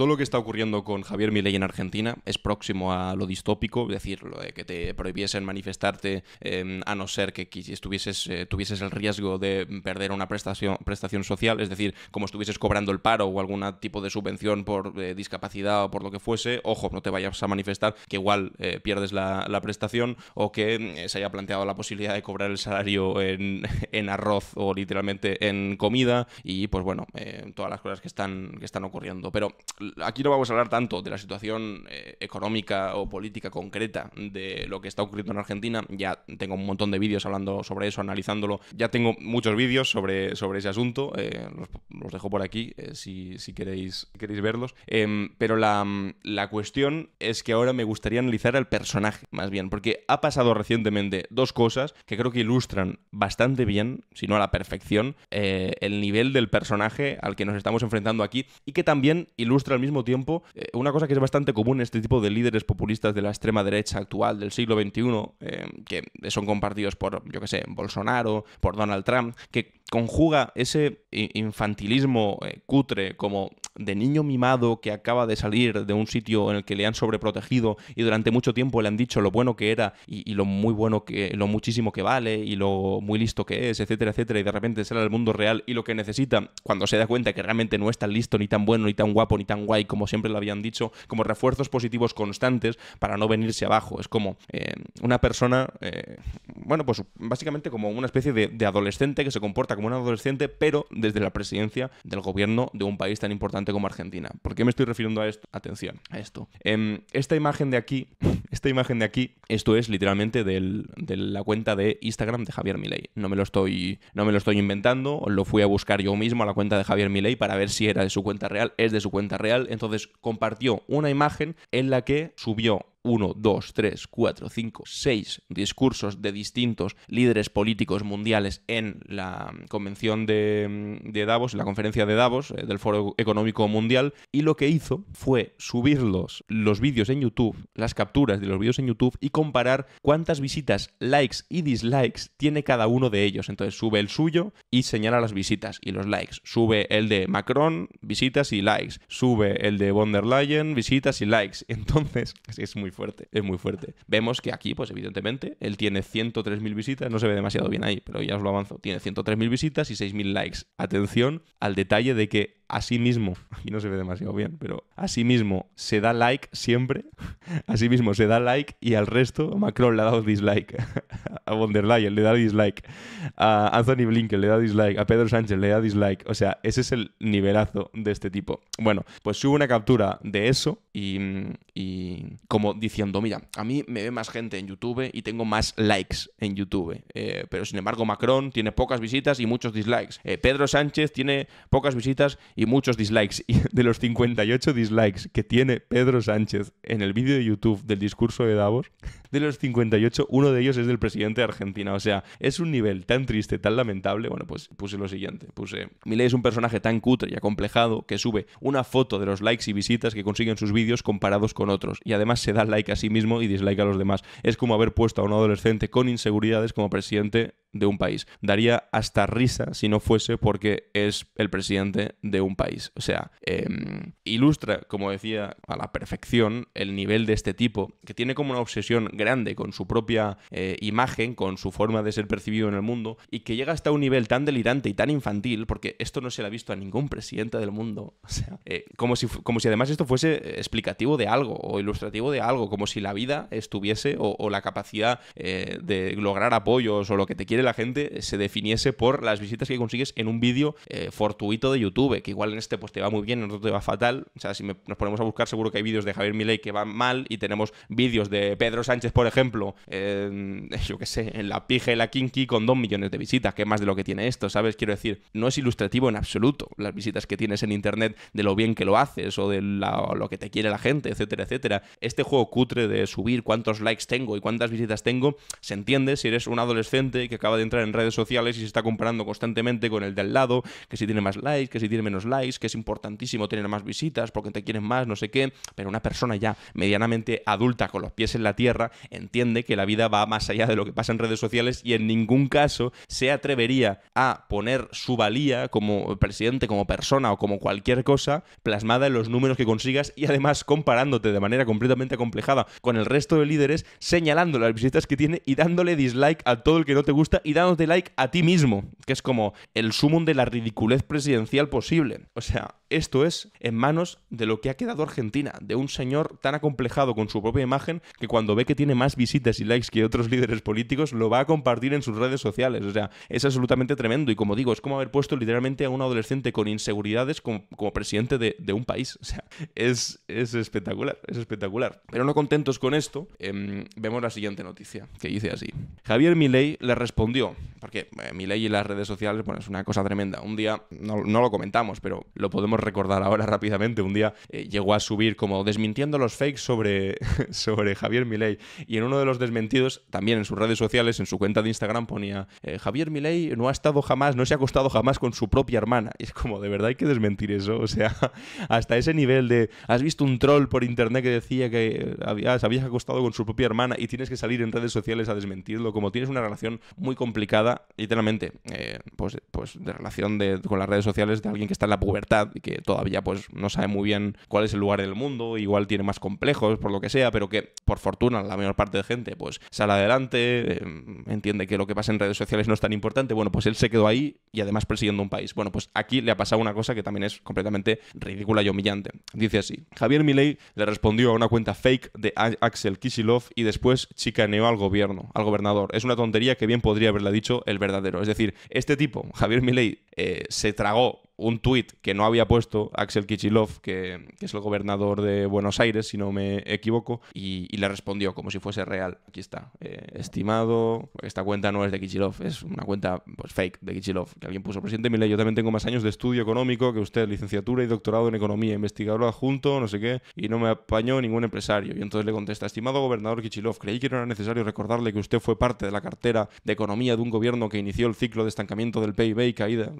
todo lo que está ocurriendo con Javier Milei en Argentina es próximo a lo distópico, es decir, de que te prohibiesen manifestarte em, a no ser que estuvieses, eh, tuvieses el riesgo de perder una prestación, social, es decir, como estuvieses cobrando el paro o algún tipo de subvención por eh, discapacidad o por lo que fuese, ojo, no te vayas a manifestar, que igual eh, pierdes la, prestación o que mm, se haya planteado la posibilidad de cobrar el salario en, arroz o literalmente en comida y pues bueno, todas las cosas que están, que están ocurriendo. Pero aquí no vamos a hablar tanto de la situación eh, económica o política concreta de lo que está ocurriendo en Argentina. Ya tengo un montón de vídeos hablando sobre eso, analizándolo. Ya tengo muchos vídeos sobre, sobre ese asunto. Eh, los, dejo por aquí eh, si, queréis, queréis verlos. Em, pero la, cuestión es que ahora me gustaría analizar el personaje, más bien, porque ha pasado recientemente dos cosas que creo que ilustran bastante bien, si no a la perfección, el nivel del personaje al que nos estamos enfrentando aquí y que también ilustran al mismo tiempo eh, una cosa que es bastante común en este tipo de líderes populistas de la extrema derecha actual del siglo XXI, eh, que son compartidos por, yo que sé, Bolsonaro, por Donald Trump, que conjuga ese infantilismo eh, cutre como de niño mimado que acaba de salir de un sitio en el que le han sobreprotegido y durante mucho tiempo le han dicho lo bueno que era y, lo muy bueno que lo muchísimo que vale y lo muy listo que es, etcétera, etcétera, y de repente sale al mundo real y lo que necesita cuando se da cuenta que realmente no es tan listo ni tan bueno ni tan guapo ni tan guay como siempre lo habían dicho, como refuerzos positivos constantes para no venirse abajo. Es como eh, una persona, eh, bueno, pues básicamente como una especie de adolescente que se comporta como un adolescente, pero desde la presidencia del gobierno de un país tan importante como Argentina. ¿Por qué me estoy refiriendo a esto? Atención, a esto. Em, esta imagen de aquí, esta imagen de aquí, esto es literalmente de la cuenta de Instagram de Javier Milei. No me lo estoy, no me lo estoy inventando, lo fui a buscar yo mismo a la cuenta de Javier Milei para ver si era de su cuenta real, es de su cuenta real, entonces compartió una imagen en la que subió 1, 2, 3, 4, 5, 6 discursos de distintos líderes políticos mundiales en la convención de, Davos, en la conferencia de Davos, eh, del Foro Económico Mundial, y lo que hizo fue subirlos los vídeos en YouTube, las capturas de los vídeos en YouTube, y comparar cuántas visitas, likes y dislikes tiene cada uno de ellos. Entonces sube el suyo y señala las visitas y los likes. Sube el de Macron, visitas y likes. Sube el de von der Leyen, visitas y likes. Entonces, es muy fuerte, es muy fuerte. Vemos que aquí, pues evidentemente, él tiene 103.000 visitas, no se ve demasiado bien ahí, pero ya os lo avanzo, tiene 103.000 visitas y 6.000 likes. Atención al detalle de que mismo... aquí no se ve demasiado bien, pero mismo... se da like siempre, mismo se da like y al resto Macron le ha dado dislike, a von der Leyen le da dislike, a Anthony Blinken le da dislike, a Pedro Sánchez le da dislike, o sea, ese es el nivelazo de este tipo. Bueno, pues subo una captura de eso y, y como diciendo, mira, a mí me ve más gente en YouTube y tengo más likes en YouTube, eh, pero sin embargo Macron tiene pocas visitas y muchos dislikes, eh, Pedro Sánchez tiene pocas visitas y muchos dislikes. Y de los 58 dislikes que tiene Pedro Sánchez en el vídeo de YouTube del discurso de Davos, de los 58, uno de ellos es del presidente de Argentina. O sea, es un nivel tan triste, tan lamentable. Bueno, pues puse lo siguiente. Puse, Milei es un personaje tan cutre y acomplejado que sube una foto de los likes y visitas que consiguen sus vídeos comparados con otros. Y además se da like a sí mismo y dislike a los demás. Es como haber puesto a un adolescente con inseguridades como presidente de un país. Daría hasta risa si no fuese porque es el presidente de un país. O sea, em, ilustra, como decía, a la perfección el nivel de este tipo, que tiene como una obsesión grande con su propia eh, imagen, con su forma de ser percibido en el mundo, y que llega hasta un nivel tan delirante y tan infantil, porque esto no se le ha visto a ningún presidente del mundo. O sea, eh, como, si, como si además esto fuese explicativo de algo o ilustrativo de algo, como si la vida estuviese o, la capacidad eh, de lograr apoyos o lo que te quiere la gente se definiese por las visitas que consigues en un vídeo eh, fortuito de YouTube, que igual en este pues te va muy bien, en otro te va fatal. O sea, si nos ponemos a buscar, seguro que hay vídeos de Javier Milei que van mal y tenemos vídeos de Pedro Sánchez, por ejemplo, yo qué sé, en la pija y la kinky con dos millones de visitas, que más de lo que tiene esto, ¿sabes? Quiero decir, no es ilustrativo en absoluto las visitas que tienes en internet de lo bien que lo haces o de lo que te quiere la gente, etcétera, etcétera. Este juego cutre de subir cuántos likes tengo y cuántas visitas tengo, se entiende si eres un adolescente que acaba de entrar en redes sociales y se está comparando constantemente con el del lado, que si tiene más likes, que si tiene menos likes, que es importantísimo tener más visitas porque te quieren más, no sé qué. Pero una persona ya medianamente adulta, con los pies en la tierra, entiende que la vida va más allá de lo que pasa en redes sociales y en ningún caso se atrevería a poner su valía como presidente, como persona o como cualquier cosa plasmada en los números que consigas y además comparándote de manera completamente complejada con el resto de líderes, señalando las visitas que tiene y dándole dislike a todo el que no te gusta y danos de like a ti mismo, que es como el sumum de la ridiculez presidencial posible. O sea, esto es en manos de lo que ha quedado Argentina, de un señor tan acomplejado con su propia imagen que cuando ve que tiene más visitas y likes que otros líderes políticos lo va a compartir en sus redes sociales. O sea, es absolutamente tremendo y como digo, es como haber puesto literalmente a un adolescente con inseguridades como, presidente de, un país. O sea, es, es, espectacular, es espectacular. Pero no contentos con esto, em, vemos la siguiente noticia, que dice así. Javier Milei le respondió, porque eh, Milei y las redes sociales, bueno, es una cosa tremenda. Un día no lo comentamos, pero lo podemos recordar ahora rápidamente, un día eh, llegó a subir como desmintiendo los fakes sobre, sobre Javier Milei y en uno de los desmentidos, también en sus redes sociales, en su cuenta de Instagram ponía eh, Javier Milei no ha estado jamás, no se ha acostado jamás con su propia hermana. Y es como, de verdad hay que desmentir eso, o sea, hasta ese nivel de, has visto un troll por internet que decía que había, eh, se había acostado con su propia hermana y tienes que salir en redes sociales a desmentirlo, como tienes una relación muy complicada, literalmente, pues, pues de relación de, con las redes sociales de alguien que está en la pubertad y que todavía pues no sabe muy bien cuál es el lugar del mundo, igual tiene más complejos por lo que sea, pero que por fortuna la mayor parte de gente pues sale adelante, em, entiende que lo que pasa en redes sociales no es tan importante, bueno, pues él se quedó ahí y además persiguiendo un país. Bueno, pues aquí le ha pasado una cosa que también es completamente ridícula y humillante. Dice así, Javier Milei le respondió a una cuenta fake de Axel kishilov y después chicaneó al gobierno, al gobernador. Es una tontería que bien podría haberla dicho el verdadero. Es decir, este tipo, Javier Milei, eh, se tragó un tuit que no había puesto Axel Kichilov, que, es el gobernador de Buenos Aires, si no me equivoco, y, le respondió como si fuese real. Aquí está, eh, estimado, esta cuenta no es de Kichilov, es una cuenta pues, fake de Kichilov, que alguien puso. Presidente Milei, yo también tengo más años de estudio económico que usted, licenciatura y doctorado en economía, investigador adjunto, no sé qué, y no me apañó ningún empresario. Y entonces le contesta, estimado gobernador Kichilov, creí que no era necesario recordarle que usted fue parte de la cartera de economía de un gobierno que inició el ciclo de estancamiento del PIB y caída.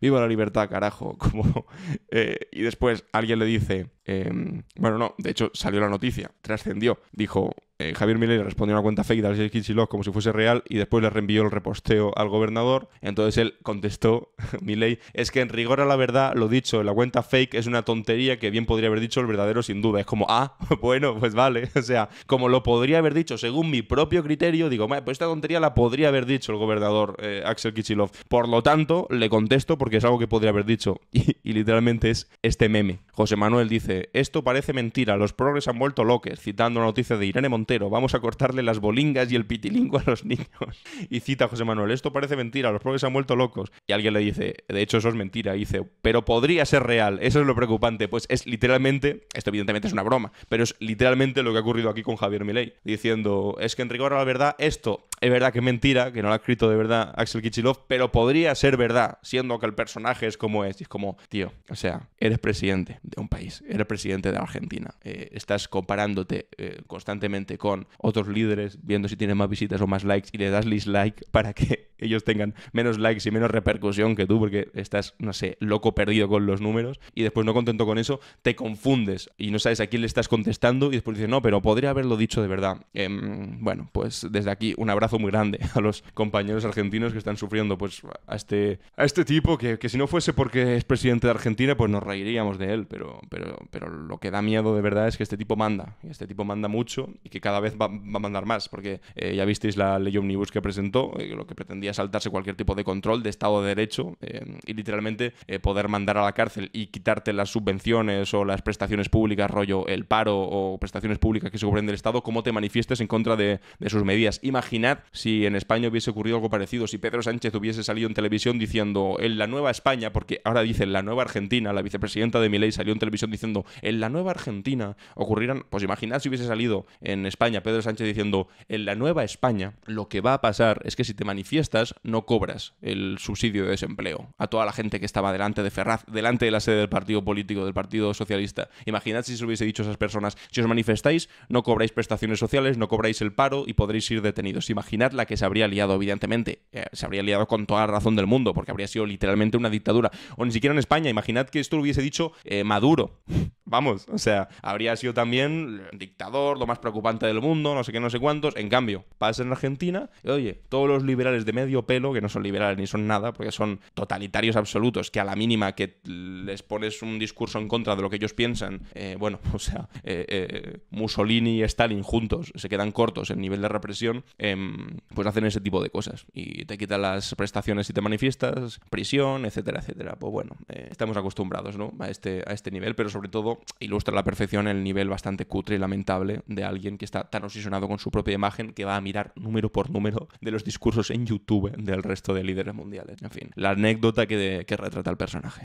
Viva libertad, carajo. Como, eh, y después alguien le dice, em, bueno, no, de hecho salió la noticia, trascendió, dijo, eh, Javier Milei respondió a una cuenta fake de Axel Kicillof como si fuese real y después le reenvió el reposteo al gobernador. Entonces él contestó, Milei, es que en rigor a la verdad, lo dicho, la cuenta fake es una tontería que bien podría haber dicho el verdadero sin duda. Es como, ah, bueno, pues vale. O sea, como lo podría haber dicho según mi propio criterio, digo, pues esta tontería la podría haber dicho el gobernador eh, Axel Kichilov. Por lo tanto, le contesto porque es algo que podría haber dicho. Y, literalmente es este meme. José Manuel dice, esto parece mentira, los progres han vuelto loques, citando una noticia de Irene Montero vamos a cortarle las bolingas y el pitilingo a los niños. Y cita a José Manuel, esto parece mentira, los pobres se han vuelto locos. Y alguien le dice, de hecho eso es mentira, y dice, pero podría ser real, eso es lo preocupante, pues es literalmente, esto evidentemente es una broma, pero es literalmente lo que ha ocurrido aquí con Javier Milei, diciendo, es que en rigor a la verdad esto es verdad que es mentira, que no lo ha escrito de verdad Axel Kichilov, pero podría ser verdad, siendo que el personaje es como es. Y es como, tío, o sea, eres presidente de un país, eres presidente de Argentina, eh, estás comparándote eh, constantemente con otros líderes, viendo si tienen más visitas o más likes, y le das dislike para que ellos tengan menos likes y menos repercusión que tú, porque estás, no sé, loco perdido con los números, y después no contento con eso, te confundes y no sabes a quién le estás contestando, y después dices, no, pero podría haberlo dicho de verdad. Em, bueno, pues desde aquí un abrazo muy grande a los compañeros argentinos que están sufriendo, pues a este, a este tipo, que, si no fuese porque es presidente de Argentina, pues nos reiríamos de él, pero, pero, pero lo que da miedo de verdad es que este tipo manda, y este tipo manda mucho, y que cada vez va, a mandar más, porque eh, ya visteis la ley omnibus que presentó, eh, lo que pretendía saltarse cualquier tipo de control de Estado de Derecho eh, y literalmente poder mandar a la cárcel y quitarte las subvenciones o las prestaciones públicas, rollo el paro o prestaciones públicas que se cubren del Estado, cómo te manifiestes en contra de, sus medidas. Imaginad si en España hubiese ocurrido algo parecido, si Pedro Sánchez hubiese salido en televisión diciendo en la nueva España, porque ahora dicen la nueva Argentina, la vicepresidenta de ley salió en televisión diciendo en la nueva Argentina ocurrirán, pues imaginad si hubiese salido en España, Pedro Sánchez diciendo, en la nueva España lo que va a pasar es que si te manifiestas no cobras el subsidio de desempleo a toda la gente que estaba delante de Ferraz, delante de la sede del partido político, del Partido Socialista. Imaginad si se hubiese dicho a esas personas, si os manifestáis no cobráis prestaciones sociales, no cobráis el paro y podréis ir detenidos. Imaginad la que se habría liado, evidentemente. Eh, se habría liado con toda la razón del mundo, porque habría sido literalmente una dictadura. O ni siquiera en España. Imaginad que esto lo hubiese dicho eh, Maduro. Vamos, o sea, habría sido también eh, dictador, lo más preocupante del mundo, no sé qué, no sé cuántos. En cambio, pasa en Argentina y, oye, todos los liberales de medio pelo, que no son liberales ni son nada, porque son totalitarios absolutos, que a la mínima que les pones un discurso en contra de lo que ellos piensan, eh, bueno, o sea, eh, eh, Mussolini y Stalin juntos se quedan cortos en nivel de represión, em, pues hacen ese tipo de cosas. Y te quitan las prestaciones si te manifiestas, prisión, etcétera, etcétera. Pues bueno, estamos acostumbrados, A este, a este nivel, pero sobre todo ilustra a la perfección el nivel bastante cutre y lamentable de alguien que está tan obsesionado con su propia imagen que va a mirar número por número de los discursos en YouTube del resto de líderes mundiales. En fin, la anécdota que, que retrata el personaje.